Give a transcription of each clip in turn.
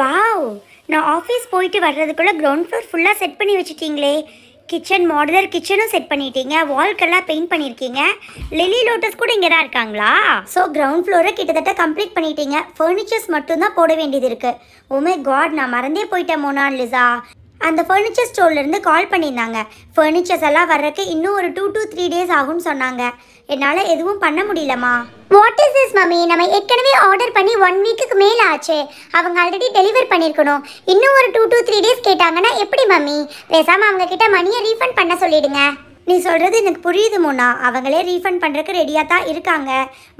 wow நான் office போயிட்டு வர்றதுக்குள்ளே கிரவுண்ட் ஃப்ளோர் ஃபுல்லாக செட் பண்ணி வச்சுட்டிங்களே கிச்சன் மாடலர் கிச்சனும் செட் பண்ணிட்டீங்க வால்க்கெல்லாம் பெயிண்ட் பண்ணியிருக்கீங்க லில்லி லோட்டஸ் கூட இங்கே தான் இருக்காங்களா ஸோ கிரவுண்ட் ஃப்ளோரை கிட்டத்தட்ட கம்ப்ளீட் பண்ணிட்டீங்க ஃபர்னிச்சர்ஸ் மட்டும்தான் போட வேண்டியது இருக்குது உமே oh காட் நான் மறந்தே போயிட்டேன் மோனான் லிசா அந்த ஃபர்னிச்சர் ஸ்டோர்லேருந்து கால் பண்ணியிருந்தாங்க ஃபர்னிச்சர்ஸ் எல்லாம் வர்றதுக்கு இன்னும் ஒரு டூ டூ த்ரீ டேஸ் ஆகும்னு சொன்னாங்க என்னால் எதுவும் பண்ண முடியலம்மா வாட் இஸ் இஸ் மம்மி நம்ம ஏற்கனவே ஆர்டர் பண்ணி ஒன் வீக்குக்கு மேலே ஆச்சு அவங்க ஆல்ரெடி டெலிவர் பண்ணியிருக்கணும் இன்னும் ஒரு டூ டூ த்ரீ டேஸ் கேட்டாங்கன்னா எப்படி மம்மி பேசாமல் அவங்கக்கிட்ட மணியை ரீஃபண்ட் பண்ண சொல்லிவிடுங்க நீ சொல்கிறது எனக்கு புரியுது மோனா அவங்களே ரீஃபண்ட் பண்ணுறக்கு ரெடியாக தான் இருக்காங்க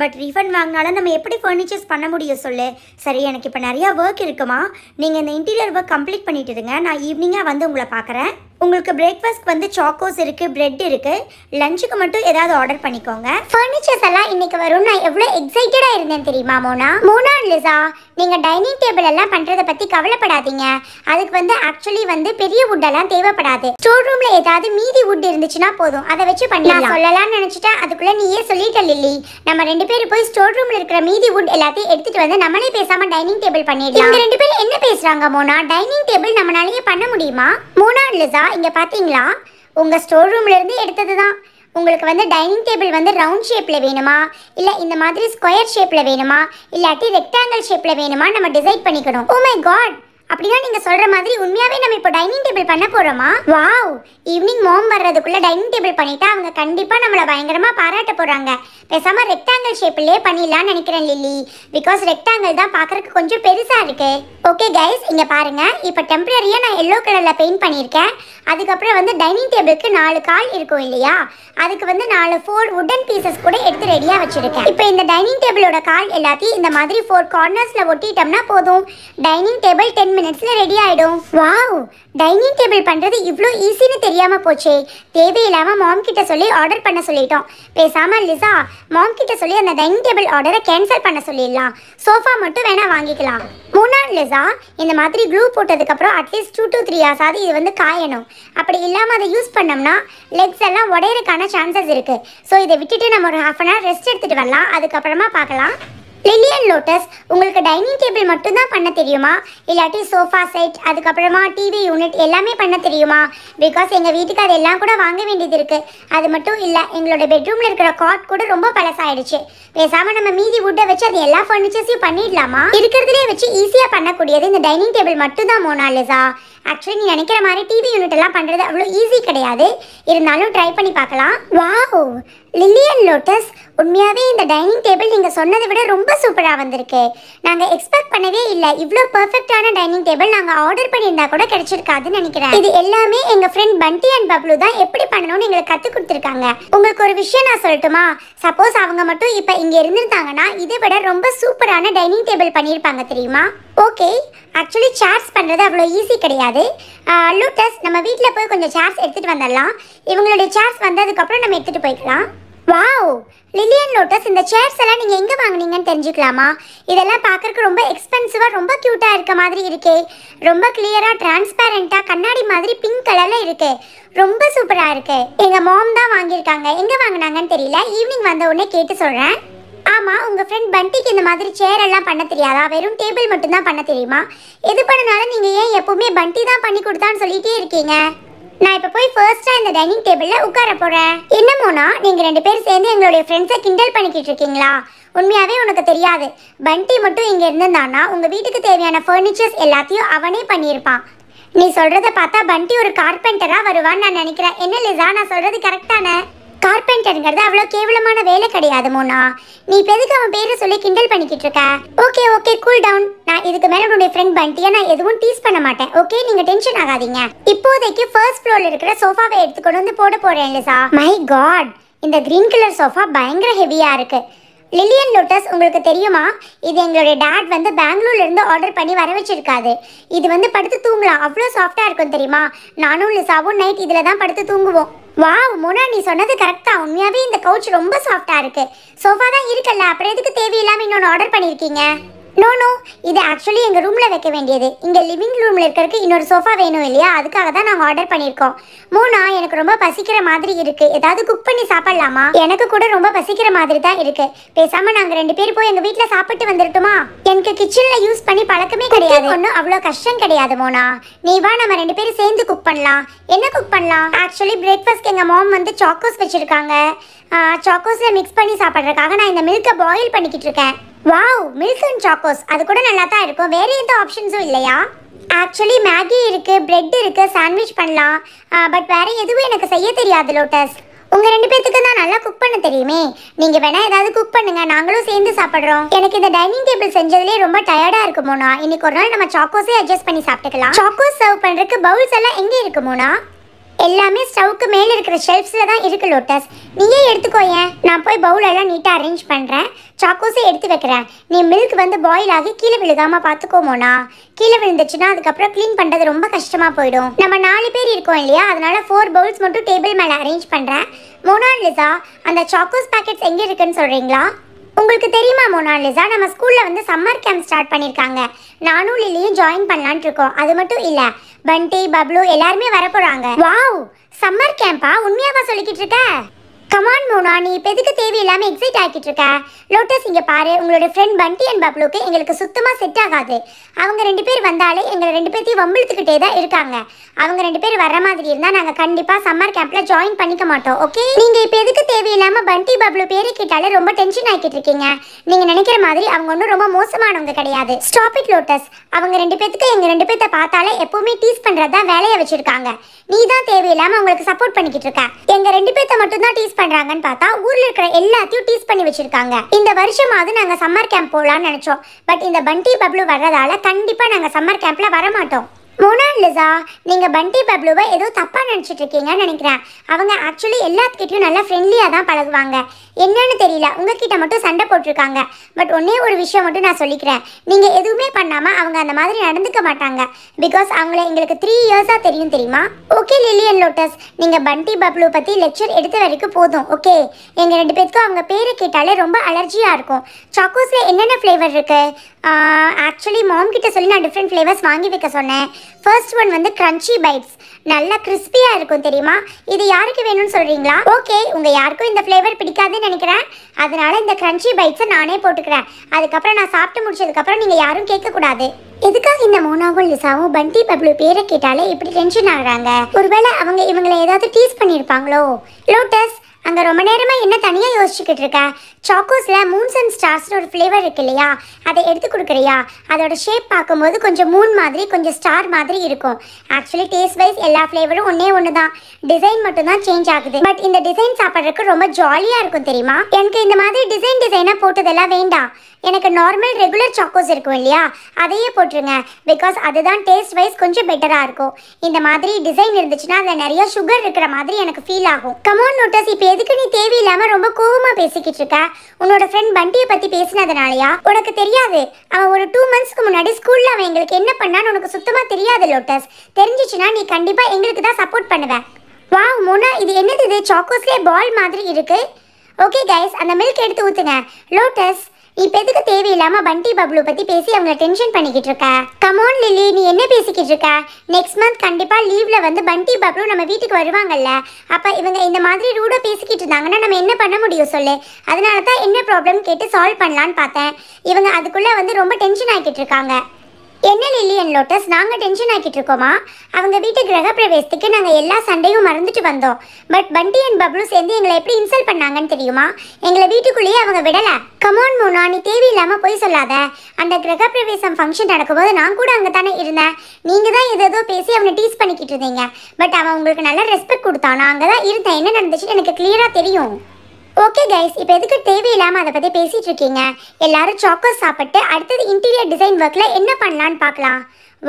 பட் ரீஃபண்ட் வாங்கினாலும் நம்ம எப்படி ஃபர்னிச்சர்ஸ் பண்ண முடியும் சொல்லு சரி எனக்கு இப்போ நிறையா ஒர்க் இருக்குமா நீங்கள் இந்த இன்டீரியர் ஒர்க் கம்ப்ளீட் பண்ணிட்டுருங்க நான் ஈவினிங்காக வந்து உங்களை பார்க்குறேன் உங்களுக்கு பிரேக்ஃபாஸ்ட் வந்து சாக்கோஸ் இருக்குது பிரெட் இருக்குது லஞ்சுக்கு மட்டும் ஏதாவது ஆர்டர் பண்ணிக்கோங்க ஃபர்னிச்சர்ஸ் எல்லாம் இன்னைக்கு வரும் நான் எவ்வளோ எக்ஸைட்டடாக இருந்தேன் தெரியுமா மோனா மோனா லிசா நீங்கள் டைனிங் டேபிள் எல்லாம் பண்றத பற்றி கவலைப்படாதீங்க அதுக்கு வந்து ஆக்சுவலி வந்து பெரிய எல்லாம் தேவைப்படாது ஸ்டோர் ரூமில் ஏதாவது மீதி வுட் இருந்துச்சுன்னா போதும் அதை வச்சு பண்ணலாம் சொல்லலாம்னு நினச்சிட்டா அதுக்குள்ளே நீயே சொல்லிட்ட லில்லி நம்ம ரெண்டு பேரும் போய் ஸ்டோர் ரூமில் இருக்கிற மீதி வுட் எல்லாத்தையும் எடுத்துகிட்டு வந்து நம்மளே பேசாமல் டைனிங் டேபிள் பண்ணிடலாம் ரெண்டு பேரும் என்ன பேசுகிறாங்க மோனா டைனிங் டேபிள் நம்மளாலேயே பண்ண முடியுமா மோனா லிசா இங்கே பார்த்தீங்களா உங்கள் ஸ்டோர் ரூம்லேருந்து எடுத்தது தான் உங்களுக்கு வந்து டைனிங் டேபிள் வந்து ரவுண்ட் ஷேப்பில் வேணுமா இல்லை இந்த மாதிரி ஸ்கொயர் ஷேப்பில் வேணுமா இல்லாட்டி ரெக்டாங்கிள் ஷேப்பில் வேணுமா நம்ம டிசைட் பண்ணிக்கணும் ஓ மை காட் அப்படின்னா நீங்க சொல்ற மாதிரி உண்மையாவே நம்ம இப்போ டைனிங் டேபிள் பண்ண போறோமா வாவ் ஈவினிங் மோம் வர்றதுக்குள்ள டைனிங் டேபிள் பண்ணிட்டா அவங்க கண்டிப்பா நம்மள பயங்கரமா பாராட்ட போறாங்க பேசாம ரெக்டாங்கிள் ஷேப்லயே பண்ணிடலாம்னு நினைக்கிறேன் லில்லி பிகாஸ் ரெக்டாங்கிள் தான் பாக்குறதுக்கு கொஞ்சம் பெருசா இருக்கு ஓகே கைஸ் இங்க பாருங்க இப்போ டெம்பரரியா நான் எல்லோ கலர்ல பெயிண்ட் பண்ணியிருக்கேன் அதுக்கப்புறம் வந்து டைனிங் டேபிளுக்கு நாலு கால் இருக்கும் இல்லையா அதுக்கு வந்து நாலு ஃபோர் உடன் பீசஸ் கூட எடுத்து ரெடியா வச்சிருக்கேன் இப்போ இந்த டைனிங் டேபிளோட கால் எல்லாத்தையும் இந்த மாதிரி ஃபோர் கார்னர்ஸ்ல ஒட்டிட்டோம்னா போதும் டைனிங் டேபிள் டென் மினிட்ஸில் ரெடி ஆகிடும் வாவ் டைனிங் டேபிள் பண்ணுறது இவ்வளோ ஈஸின்னு தெரியாமல் போச்சே தேவையில்லாமல் மாம் கிட்ட சொல்லி ஆர்டர் பண்ண சொல்லிட்டோம் பேசாமல் லிசா மாம் கிட்ட சொல்லி அந்த டைனிங் டேபிள் ஆர்டரை கேன்சல் பண்ண சொல்லிடலாம் சோஃபா மட்டும் வேணால் வாங்கிக்கலாம் மூணாவது லிசா இந்த மாதிரி க்ளூ போட்டதுக்கப்புறம் அட்லீஸ்ட் டூ டூ த்ரீ ஹவர்ஸாவது இது வந்து காயணும் அப்படி இல்லாமல் அதை யூஸ் பண்ணோம்னா லெக்ஸ் எல்லாம் உடையறக்கான சான்சஸ் இருக்குது ஸோ இதை விட்டுட்டு நம்ம ஒரு ஹாஃப் அன் ஹவர் ரெஸ்ட் எடுத்துகிட்டு வரலாம் அதுக்கப்புறமா பார்க்கலாம் லில்லியன் லோட்டஸ் உங்களுக்கு டைனிங் டேபிள் மட்டும்தான் பண்ண தெரியுமா இல்லாட்டி சோஃபா செட் அதுக்கப்புறமா டிவி யூனிட் எல்லாமே பண்ண தெரியுமா பிகாஸ் எங்கள் வீட்டுக்கு அது எல்லாம் கூட வாங்க வேண்டியது இருக்குது அது மட்டும் இல்லை எங்களோட பெட்ரூமில் இருக்கிற காட் கூட ரொம்ப பழசாயிடுச்சு பேசாமல் நம்ம மீதி வுட்டை வச்சு அது எல்லா ஃபர்னிச்சர்ஸையும் பண்ணிடலாமா இருக்கிறதுலே வச்சு ஈஸியாக பண்ணக்கூடியது இந்த டைனிங் டேபிள் மட்டும்தான் மோனாலிசா ஆக்சுவலி நீ நினைக்கிற மாதிரி டிவி யூனிட் எல்லாம் பண்ணுறது அவ்வளோ ஈஸி கிடையாது இருந்தாலும் ட்ரை பண்ணி பார்க்கலாம் வாவ் லில்லியன் லோட்டஸ் உண்மையாகவே இந்த டைனிங் டேபிள் நீங்கள் சொன்னதை விட ரொம்ப சூப்பராக வந்திருக்கு நாங்கள் எக்ஸ்பெக்ட் பண்ணவே இல்லை இவ்வளோ பர்ஃபெக்டான டைனிங் டேபிள் நாங்கள் ஆர்டர் பண்ணியிருந்தா கூட கிடைச்சிருக்காதுன்னு நினைக்கிறேன் இது எல்லாமே எங்கள் ஃப்ரெண்ட் பண்டி அண்ட் பப்ளு தான் எப்படி பண்ணணும்னு எங்களுக்கு கற்றுக் கொடுத்துருக்காங்க உங்களுக்கு ஒரு விஷயம் நான் சொல்லட்டுமா சப்போஸ் அவங்க மட்டும் இப்போ இங்கே இருந்திருந்தாங்கன்னா இதை விட ரொம்ப சூப்பரான டைனிங் டேபிள் பண்ணியிருப்பாங்க தெரியுமா ஓகே ஆக்சுவலி சார்ஜ் பண்ணுறது அவ்வளோ ஈஸி கிடையாது லூட்டஸ் நம்ம வீட்டில் போய் கொஞ்சம் சார்ட்ஸ் எடுத்துகிட்டு வந்துடலாம் இவங்களுடைய சார்ட்ஸ் வந்ததுக்கப்புறம் நம்ம எடுத்துகிட்டு போய்க்கலாம் வாவ் லில்லியன் லோட்டஸ் இந்த சேர்ஸ் எல்லாம் நீங்கள் எங்கே வாங்கினீங்கன்னு தெரிஞ்சுக்கலாமா இதெல்லாம் பார்க்குறக்கு ரொம்ப எக்ஸ்பென்சிவாக ரொம்ப க்யூட்டாக இருக்க மாதிரி இருக்கே ரொம்ப கிளியராக டிரான்ஸ்பேரண்ட்டாக கண்ணாடி மாதிரி பிங்க் கலரில் இருக்கே ரொம்ப சூப்பராக இருக்கு எங்கள் மாம் தான் வாங்கியிருக்காங்க எங்கே வாங்கினாங்கன்னு தெரியல ஈவினிங் வந்த உடனே கேட்டு சொல்கிறேன் ஆமாம் உங்கள் ஃப்ரெண்ட் பண்டிக்கு இந்த மாதிரி சேர் எல்லாம் பண்ண தெரியாதா வெறும் டேபிள் மட்டும்தான் பண்ண தெரியுமா எது பண்ணனாலும் நீங்கள் ஏன் எப்போவுமே பண்டி தான் பண்ணி கொடுத்தான்னு சொல்லிகிட்டே இருக்கீங்க நான் இப்போ போய் ஃபர்ஸ்ட்டாக இந்த டைனிங் டேபிளில் உட்கார போகிறேன் என்னமோனா நீங்கள் ரெண்டு பேரும் சேர்ந்து எங்களுடைய ஃப்ரெண்ட்ஸை கிண்டல் பண்ணிக்கிட்டு இருக்கீங்களா உண்மையாகவே உனக்கு தெரியாது பண்டி மட்டும் இங்கே இருந்திருந்தானா உங்கள் வீட்டுக்கு தேவையான ஃபர்னிச்சர்ஸ் எல்லாத்தையும் அவனே பண்ணியிருப்பான் நீ சொல்கிறத பார்த்தா பண்டி ஒரு கார்பெண்டரா வருவான்னு நான் நினைக்கிறேன் என்ன லிசா நான் சொல்கிறது கரெக்டானே கார்பெண்டருங்கிறது அவ்வளோ கேவலமான வேலை கிடையாது மோனா நீ பெதுக்கு அவன் பேரை சொல்லி கிண்டல் பண்ணிக்கிட்டு இருக்க ஓகே ஓகே கூல் டவுன் நான் இதுக்கு மேலே உன்னுடைய ஃப்ரெண்ட் பண்டியை நான் எதுவும் டீஸ் பண்ண மாட்டேன் ஓகே நீங்கள் டென்ஷன் ஆகாதீங்க இப்போதைக்கு ஃபர்ஸ்ட் ஃப்ளோரில் இருக்கிற சோஃபாவை எடுத்து கொண்டு வந்து போட போகிறேன் லிசா மை காட் இந்த க்ரீன் கலர் சோஃபா பயங்கர ஹெவியாக இருக்குது லில்லியன் லோட்டஸ் உங்களுக்கு தெரியுமா இது எங்களுடைய டேட் வந்து பெங்களூர்லேருந்து ஆர்டர் பண்ணி வர வச்சிருக்காது இது வந்து படுத்து தூங்கலாம் அவ்வளோ சாஃப்டாக இருக்கும் தெரியுமா நானும் லிசாவும் நைட் இதில் தான் படுத்து தூங்குவோம் வாவ் மோனா நீ சொன்னது கரெக்டா உண்மையாவே இந்த கவுச் ரொம்ப சாஃப்டா இருக்கு சோஃபா தான் இருக்கல அப்புறம் எதுக்கு தேவையில்லாம இன்னொன்று ஆர்டர் பண்ணியிருக்கீங்க நோ நோ இது ஆக்சுவலி எங்கள் ரூமில் வைக்க வேண்டியது இங்கே லிவிங் ரூமில் இருக்கிறதுக்கு இன்னொரு சோஃபா வேணும் இல்லையா அதுக்காக தான் நாங்கள் ஆர்டர் பண்ணியிருக்கோம் மூணா எனக்கு ரொம்ப பசிக்கிற மாதிரி இருக்குது ஏதாவது குக் பண்ணி சாப்பிட்லாமா எனக்கு கூட ரொம்ப பசிக்கிற மாதிரி தான் இருக்குது பேசாமல் நாங்கள் ரெண்டு பேர் போய் எங்கள் வீட்டில் சாப்பிட்டு வந்துடட்டுமா எனக்கு கிச்சனில் யூஸ் பண்ணி பழக்கமே கிடையாது ஒன்றும் அவ்வளோ கஷ்டம் கிடையாது மோனா நீ வா நம்ம ரெண்டு பேரும் சேர்ந்து குக் பண்ணலாம் என்ன குக் பண்ணலாம் ஆக்சுவலி பிரேக்ஃபாஸ்ட் எங்கள் மாம் வந்து சாக்கோஸ் வச்சுருக்காங்க சாக்கோஸில் மிக்ஸ் பண்ணி சாப்பிட்றதுக்காக நான் இந்த மில்கை பாயில் பண்ணிக்கிட்டு இருக்கேன் வாவ் மில்க் அண்ட் சாக்கோஸ் அது கூட நல்லா தான் இருக்கும் வேறு எந்த ஆப்ஷன்ஸும் இல்லையா ஆக்சுவலி மேகி இருக்குது பிரெட் இருக்குது சாண்ட்விச் பண்ணலாம் பட் வேறு எதுவும் எனக்கு செய்ய தெரியாது லோட்டஸ் உங்கள் ரெண்டு பேர்த்துக்கு தான் நல்லா குக் பண்ண தெரியுமே நீங்கள் வேணால் ஏதாவது குக் பண்ணுங்கள் நாங்களும் சேர்ந்து சாப்பிட்றோம் எனக்கு இந்த டைனிங் டேபிள் செஞ்சதுலேயே ரொம்ப டயர்டாக இருக்கு இன்னைக்கு ஒரு நாள் நம்ம சாக்கோஸே அட்ஜஸ்ட் பண்ணி சாப்பிட்டுக்கலாம் சாக்கோஸ் சர்வ் பண்ணுறதுக்கு பவுல்ஸ் எல்லாம் எங்கே இருக்கு எல்லாமே ஸ்டவ்க்கு மேலே இருக்கிற ஷெல்ஃப்ஸில் தான் இருக்குது லோட்டஸ் நீயே ஏன் நான் போய் பவுல் எல்லாம் நீட்டாக அரேஞ்ச் பண்ணுறேன் சாக்கோஸே எடுத்து வைக்கிறேன் நீ மில்க் வந்து பாயில் ஆகி கீழே விழுகாமல் பார்த்துக்கோமோனா கீழே விழுந்துச்சுன்னா அதுக்கப்புறம் க்ளீன் பண்ணுறது ரொம்ப கஷ்டமாக போயிடும் நம்ம நாலு பேர் இருக்கோம் இல்லையா அதனால் ஃபோர் பவுல்ஸ் மட்டும் டேபிள் மேலே அரேஞ்ச் பண்ணுறேன் மோனா லிசா அந்த சாக்கோஸ் பேக்கெட்ஸ் எங்கே இருக்குன்னு சொல்கிறீங்களா உங்களுக்கு தெரியுமா மோனாலிசா நம்ம ஸ்கூலில் வந்து சம்மர் கேம்ப் ஸ்டார்ட் பண்ணியிருக்காங்க நானும் லிலியும் ஜாயின் பண்ணலான் இருக்கோம் அது மட்டும் இல்லை பண்டி பப்ளு எல்லாருமே வரப்போகிறாங்க வாவ் சம்மர் கேம்பா உண்மையாவா சொல்லிக்கிட்டு இருக்க கமான் மோனா நீ இப்போ எதுக்கு தேவையில்லாமல் எக்ஸைட் ஆக்கிட்டு இருக்க லோட்டஸ் இங்கே பாரு உங்களோட ஃப்ரெண்ட் பண்டி அண்ட் பப்ளுக்கு எங்களுக்கு சுத்தமாக செட் ஆகாது அவங்க ரெண்டு பேர் வந்தாலே எங்களை ரெண்டு பேர்த்தையும் வம்பிழுத்துக்கிட்டே தான் இருக்காங்க அவங்க ரெண்டு பேர் வர மாதிரி இருந்தால் நாங்கள் கண்டிப்பாக சம்மர் கேம்பில் ஜாயின் பண்ணிக்க மாட்டோம் ஓகே நீங்கள் இப்போ எதுக்கு தேவையில்லாமல் பண்டி பப்ளு பேரை கேட்டாலே ரொம்ப டென்ஷன் ஆகிட்டு இருக்கீங்க நீங்கள் நினைக்கிற மாதிரி அவங்க ஒன்றும் ரொம்ப மோசமானவங்க கிடையாது ஸ்டாப் இட் லோட்டஸ் அவங்க ரெண்டு பேர்த்துக்கு எங்கள் ரெண்டு பேர்த்த பார்த்தாலே எப்போவுமே டீஸ் பண்ணுறது தான் வேலையை வச்சிருக்காங்க நீ தான் தேவையில்லாமல் அவங்களுக்கு சப்போர்ட் பண்ணிக்கிட்டு இருக்க எங்கள் ரெண்டு பேர்த்த மட்டும்தான் டீஸ் பண்ணுறாங்கன்னு பார்த்தா ஊர்ல இருக்கிற எல்லாத்தையும் டீஸ் பண்ணி வச்சிருக்காங்க இந்த வருஷமாவது நாங்க சம்மர் கேம்ப் போகலான்னு நினைச்சோம் பட் இந்த பண்டி பப்ளு வர்றதால கண்டிப்பா நாங்க சம்மர் கேம்ப்ல வர மாட்டோம் மோனாலிசா நீங்கள் பண்டி பப்ளுவை ஏதோ தப்பாக நினச்சிட்டு இருக்கீங்கன்னு நினைக்கிறேன் அவங்க ஆக்சுவலி எல்லாத்துக்கிட்டையும் நல்லா ஃப்ரெண்ட்லியாக தான் பழகுவாங்க என்னன்னு தெரியல உங்ககிட்ட மட்டும் சண்டை போட்டிருக்காங்க பட் ஒன்றே ஒரு விஷயம் மட்டும் நான் சொல்லிக்கிறேன் நீங்கள் எதுவுமே பண்ணாமல் அவங்க அந்த மாதிரி நடந்துக்க மாட்டாங்க பிகாஸ் அவங்கள எங்களுக்கு த்ரீ இயர்ஸாக தெரியும் தெரியுமா ஓகே லில்லியன் லோட்டஸ் நீங்கள் பண்டி பப்ளு பற்றி லெக்சர் எடுத்த வரைக்கும் போதும் ஓகே எங்கள் ரெண்டு பேருக்கும் அவங்க பேரை கேட்டாலே ரொம்ப அலர்ஜியாக இருக்கும் சாக்கோஸில் என்னென்ன ஃப்ளேவர் இருக்குது ஆக்சுவலி மாம் கிட்ட சொல்லி நான் டிஃப்ரெண்ட் ஃப்ளேவர்ஸ் வாங்கி வைக்க சொன்னேன் ஃபர்ஸ்ட் ஒன் வந்து க்ரன்ச்சி பைட்ஸ் நல்லா கிறிஸ்பியாக இருக்கும் தெரியுமா இது யாருக்கு வேணும்னு சொல்கிறீங்களா ஓகே உங்கள் யாருக்கும் இந்த ஃப்ளேவர் பிடிக்காதுன்னு நினைக்கிறேன் அதனால இந்த கிரன்ச்சி பைட்ஸை நானே போட்டுக்கிறேன் அதுக்கப்புறம் நான் சாப்பிட்டு முடிச்சதுக்கப்புறம் நீங்கள் யாரும் கேட்கக்கூடாது எதுக்காக இந்த மோனாவும் லிசாவும் பண்டி பப்ளு பேரை கேட்டாலே இப்படி டென்ஷன் ஆகுறாங்க ஒருவேளை அவங்க இவங்களை ஏதாவது டீஸ் பண்ணியிருப்பாங்களோ லோட்டஸ் அந்த ரொம்ப நேரமாக என்ன தனியாக யோசிச்சுக்கிட்டு இருக்க சாக்கோஸில் மூன்ஸ் அண்ட் ஸ்டார்ஸ்னு ஒரு ஃப்ளேவர் இருக்கு இல்லையா அதை எடுத்து கொடுக்குறியா அதோட ஷேப் பார்க்கும்போது கொஞ்சம் மூன் மாதிரி கொஞ்சம் ஸ்டார் மாதிரி இருக்கும் ஆக்சுவலி டேஸ்ட் வைஸ் எல்லா ஃப்ளேவரும் ஒன்றே ஒன்று தான் டிசைன் மட்டும்தான் சேஞ்ச் ஆகுது பட் இந்த டிசைன் சாப்பிட்றதுக்கு ரொம்ப ஜாலியாக இருக்கும் தெரியுமா எனக்கு இந்த மாதிரி டிசைன் டிசைனாக போட்டதெல்லாம் வேண்டாம் எனக்கு நார்மல் ரெகுலர் சாக்கோஸ் இருக்கும் இல்லையா அதையே போட்டுருங்க பிகாஸ் அதுதான் டேஸ்ட் வைஸ் கொஞ்சம் பெட்டராக இருக்கும் இந்த மாதிரி டிசைன் இருந்துச்சுன்னா அதில் நிறைய சுகர் இருக்கிற மாதிரி எனக்கு ஃபீல் ஆகும் கமோன் நோட்டஸ் இப்போ எதுக்கு நீ தேவையில்லாம ரொம்ப கோவமா பேசிக்கிட்டு இருக்க உன்னோட ஃப்ரெண்ட் பண்டியை பத்தி பேசினதுனாலயா உனக்கு தெரியாது அவன் ஒரு டூ மந்த்ஸ்க்கு முன்னாடி ஸ்கூல்ல அவன் எங்களுக்கு என்ன பண்ணான்னு உனக்கு சுத்தமா தெரியாது லோட்டஸ் தெரிஞ்சிச்சுன்னா நீ கண்டிப்பா எங்களுக்கு தான் சப்போர்ட் பண்ணுவ வா மோனா இது என்னது இது சாக்கோஸ்லே பால் மாதிரி இருக்கு ஓகே கைஸ் அந்த மில்க் எடுத்து ஊத்துங்க லோட்டஸ் இப்போ எதுக்கு தேவையில்லாம பண்டி பப்ளு பத்தி பேசி அவங்கள டென்ஷன் பண்ணிக்கிட்டு இருக்க கமோன் லில்லி பேசிக்கிட்டு இருக்க நெக்ஸ்ட் மந்த் கண்டிப்பாக லீவில் வந்து பண்டி பாப்ரு நம்ம வீட்டுக்கு வருவாங்கல்ல அப்போ இவங்க இந்த மாதிரி ரூடாக பேசிக்கிட்டு இருந்தாங்கன்னா நம்ம என்ன பண்ண முடியும் சொல்லு அதனால தான் என்ன ப்ராப்ளம் கேட்டு சால்வ் பண்ணலான்னு பார்த்தேன் இவங்க அதுக்குள்ளே வந்து ரொம்ப டென்ஷன் ஆகிக்கிட்டு இருக்காங்க என்ன லில்லி அண்ட் லோட்டஸ் நாங்கள் டென்ஷன் ஆக்கிட்டு இருக்கோமா அவங்க வீட்டு கிரக பிரவேசத்துக்கு நாங்கள் எல்லா சண்டையும் மறந்துட்டு வந்தோம் பட் பண்டி அண்ட் பப்ளும் சேர்ந்து எங்களை எப்படி இன்சல்ட் பண்ணாங்கன்னு தெரியுமா எங்களை வீட்டுக்குள்ளேயே அவங்க விடலை கமோன் மூணா நீ தேவையில்லாமல் போய் சொல்லாத அந்த கிரக பிரவேசம் ஃபங்க்ஷன் நடக்கும்போது நான் கூட அங்கே தானே இருந்தேன் நீங்கள் தான் ஏதோ பேசி அவனை டீஸ் பண்ணிக்கிட்டு இருந்தீங்க பட் அவன் உங்களுக்கு நல்லா ரெஸ்பெக்ட் கொடுத்தான் நான் அங்கே தான் இருந்தேன் என்ன நடந்துச்சுன்னு எனக்கு கிளியராக தெரியும் ஓகே கைஸ் இப்போ எதுக்கு தேவையில்லாமல் அதை பற்றி பேசிகிட்டு இருக்கீங்க எல்லாரும் சாக்கோஸ் சாப்பிட்டு அடுத்தது இன்டீரியர் டிசைன் ஒர்க்கில் என்ன பண்ணலான்னு பார்க்கலாம்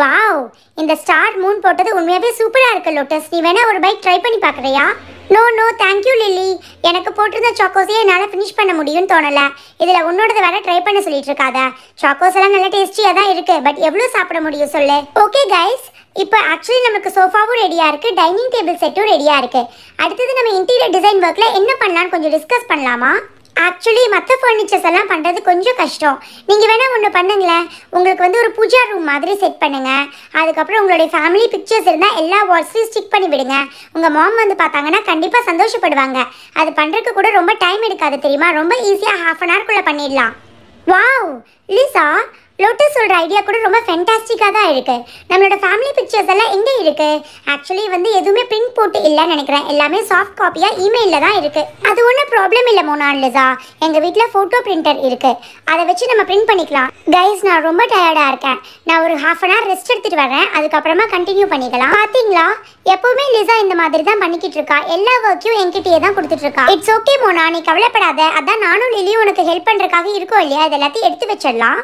வாவ் இந்த ஸ்டார் மூன் போட்டது உண்மையாகவே சூப்பராக இருக்குது லோட்டஸ் நீ வேணால் ஒரு பைக் ட்ரை பண்ணி பார்க்குறியா நோ நோ தேங்க்யூ லில்லி எனக்கு போட்டிருந்த சாக்கோஸே என்னால் ஃபினிஷ் பண்ண முடியும்னு தோணலை இதில் உன்னோடது வேற ட்ரை பண்ண சொல்லிட்டு இருக்காத சாக்கோஸ் எல்லாம் நல்லா டேஸ்டியாக தான் இருக்குது பட் எவ்வளோ சாப்பிட முடியும் சொல்லு ஓகே கைஸ் இப்போ ஆக்சுவலி நமக்கு சோஃபாவும் ரெடியாக இருக்குது டைனிங் டேபிள் செட்டும் ரெடியாக இருக்குது அடுத்தது நம்ம இன்டீரியர் டிசைன் ஒர்க்கில் என்ன பண்ணலான்னு கொஞ்சம் டிஸ்கஸ் பண்ணலாமா ஆக்சுவலி மற்ற ஃபர்னிச்சர்ஸ் எல்லாம் பண்ணுறது கொஞ்சம் கஷ்டம் நீங்கள் வேணால் ஒன்று பண்ணுங்களேன் உங்களுக்கு வந்து ஒரு பூஜா ரூம் மாதிரி செட் பண்ணுங்கள் அதுக்கப்புறம் உங்களுடைய ஃபேமிலி பிக்சர்ஸ் இருந்தால் எல்லா வால்ஸ்லையும் ஸ்டிக் பண்ணி விடுங்க உங்கள் மாம் வந்து பார்த்தாங்கன்னா கண்டிப்பாக சந்தோஷப்படுவாங்க அது பண்ணுறதுக்கு கூட ரொம்ப டைம் எடுக்காது தெரியுமா ரொம்ப ஈஸியாக ஹாஃப் அன் ஹவர்க்குள்ளே பண்ணிடலாம் வாவ் லீசா லோட்டஸ் சொல்கிற ஐடியா கூட ரொம்ப ஃபென்டாஸ்டிக்காக தான் இருக்குது நம்மளோட ஃபேமிலி பிக்சர்ஸ் எல்லாம் எங்கே இருக்குது ஆக்சுவலி வந்து எதுவுமே பிரிண்ட் போட்டு இல்லைன்னு நினைக்கிறேன் எல்லாமே சாஃப்ட் காப்பியாக இமெயிலில் தான் இருக்குது அது ஒன்றும் ப்ராப்ளம் இல்லை மோனாலிசா எங்கள் வீட்டில் ஃபோட்டோ பிரிண்டர் இருக்குது அதை வச்சு நம்ம பிரிண்ட் பண்ணிக்கலாம் கைஸ் நான் ரொம்ப டயர்டாக இருக்கேன் நான் ஒரு ஹாஃப் அன் ஹவர் ரெஸ்ட் எடுத்துகிட்டு வரேன் அதுக்கப்புறமா கண்டினியூ பண்ணிக்கலாம் பார்த்தீங்களா எப்போவுமே லிசா இந்த மாதிரி தான் பண்ணிக்கிட்டு இருக்கா எல்லா ஒர்க்கையும் என்கிட்டயே தான் கொடுத்துட்ருக்கா இட்ஸ் ஓகே மோனா நீ கவலைப்படாத அதான் நானும் லிலியும் உனக்கு ஹெல்ப் பண்ணுறதுக்காக இருக்கோம் இல்லையா இது எல்லாத்தையும் எடுத்து வச்சிடலாம்